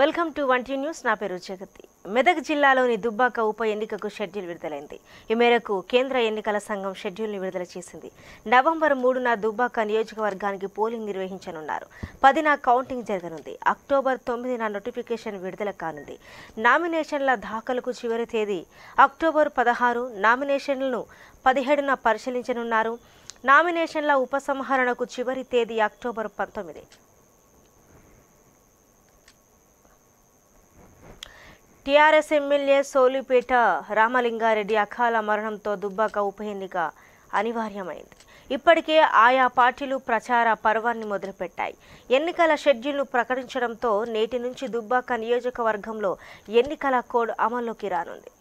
welcome to వంటి news నా పేరు జగతి మెదక్ జిల్లాలోని దుబ్బాక ఉప ఎన్నికకు షెడ్యూల్ విడుదలైంది ఈ మేరకు కేంద్ర ఎన్నికల సంఘం షెడ్యూల్ని విడుదల చేసింది నవంబర్ మూడున దుబ్బాక నియోజకవర్గానికి పోలింగ్ నిర్వహించనున్నారు పదిన కౌంటింగ్ జరగనుంది అక్టోబర్ తొమ్మిదిన నోటిఫికేషన్ విడుదల కానుంది నామినేషన్ల దాఖలకు చివరి తేదీ అక్టోబర్ పదహారు నామినేషన్లను పదిహేడున పరిశీలించనున్నారు నామినేషన్ల ఉపసంహరణకు చివరి తేదీ అక్టోబర్ పంతొమ్మిది టీఆర్ఎస్ ఎమ్మెల్యే సోలిపేట రామలింగారెడ్డి అకాల మరణంతో దుబ్బాక ఉప ఎన్నిక అనివార్యమైంది ఇప్పటికే ఆయా పార్టీలు ప్రచార పర్వాన్ని మొదలుపెట్టాయి ఎన్నికల షెడ్యూల్ను ప్రకటించడంతో నేటి నుంచి దుబ్బాక నియోజకవర్గంలో ఎన్నికల కోడ్ అమల్లోకి రానుంది